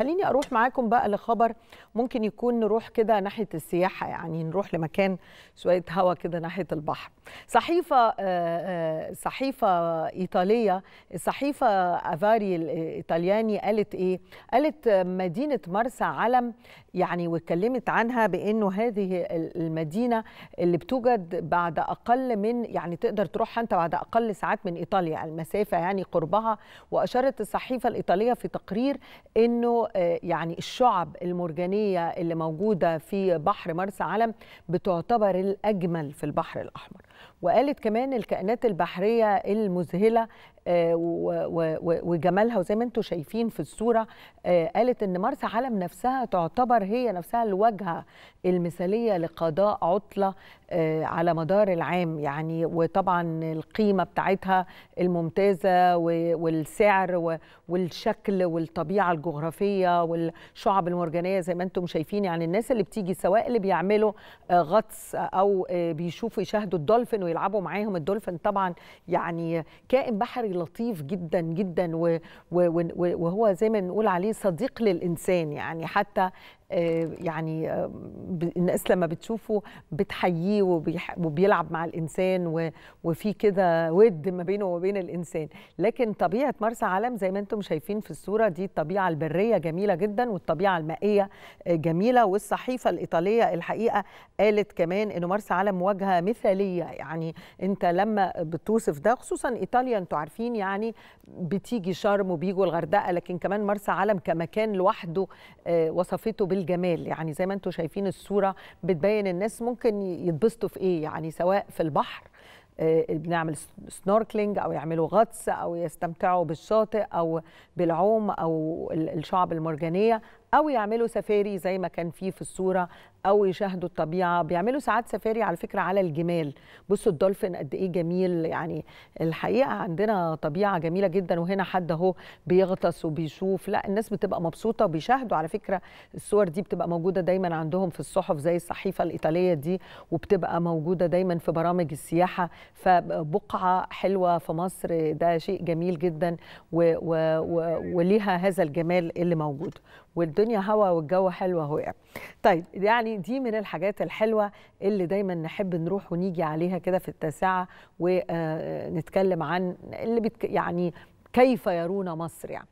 خليني اروح معاكم بقى لخبر ممكن يكون نروح كده ناحيه السياحه يعني نروح لمكان شويه هوا كده ناحيه البحر صحيفه آه، آه، صحيفه ايطاليه الصحيفه افاري الايطالياني آه، قالت ايه قالت مدينه مرسى علم يعني واتكلمت عنها بانه هذه المدينه اللي بتوجد بعد اقل من يعني تقدر تروحها انت بعد اقل ساعات من ايطاليا المسافه يعني قربها واشارت الصحيفه الايطاليه في تقرير انه يعني الشعب المرجانية اللي موجودة في بحر مرسى علم بتعتبر الأجمل في البحر الأحمر وقالت كمان الكائنات البحريه المذهله آه، وجمالها وزي ما انتم شايفين في الصوره آه، قالت ان مرسى علم نفسها تعتبر هي نفسها الواجهه المثاليه لقضاء عطله آه، على مدار العام يعني وطبعا القيمه بتاعتها الممتازه والسعر والشكل والطبيعه الجغرافيه والشعب المرجانيه زي ما انتم شايفين يعني الناس اللي بتيجي سواء اللي بيعملوا غطس او بيشوفوا يشاهدوا الدولف الدولفين ويلعبوا معاهم الدولفين طبعا يعني كائن بحري لطيف جدا جدا وهو زي ما بنقول عليه صديق للانسان يعني حتى آه، يعني آه، الناس لما بتشوفه بتحييه وبيلعب مع الانسان وفي كده ود ما بينه وبين الانسان لكن طبيعه مرسى علم زي ما انتم شايفين في الصوره دي الطبيعه البريه جميله جدا والطبيعه المائيه آه، جميله والصحيفه الايطاليه الحقيقه قالت كمان انه مرسى علم مواجهه مثاليه يعني انت لما بتوصف ده خصوصا ايطاليا انتوا عارفين يعني بتيجي شرم وبيجوا الغردقه لكن كمان مرسى علم كمكان لوحده آه، وصفته بالجمال يعني زي ما انتوا شايفين الصوره بتبين الناس ممكن يتبسطوا في ايه يعني سواء في البحر آه، بنعمل سنوركلينج او يعملوا غطس او يستمتعوا بالشاطئ او بالعوم او الشعب المرجانيه او يعملوا سفاري زي ما كان فيه في الصوره او يشاهدوا الطبيعه بيعملوا ساعات سفاري على فكره على الجمال بصوا الدولفين قد ايه جميل يعني الحقيقه عندنا طبيعه جميله جدا وهنا حد اهو بيغطس وبيشوف لا الناس بتبقى مبسوطه وبيشاهدوا على فكره الصور دي بتبقى موجوده دايما عندهم في الصحف زي الصحيفه الايطاليه دي وبتبقى موجوده دايما في برامج السياحه فبقعه حلوه في مصر ده شيء جميل جدا و و و وليها هذا الجمال اللي موجود الدنيا هوا والجو حلو اهو طيب يعني دي من الحاجات الحلوه اللي دايما نحب نروح ونيجي عليها كده في التاسعه ونتكلم آه، عن اللي بتك يعني كيف يرون مصر يعني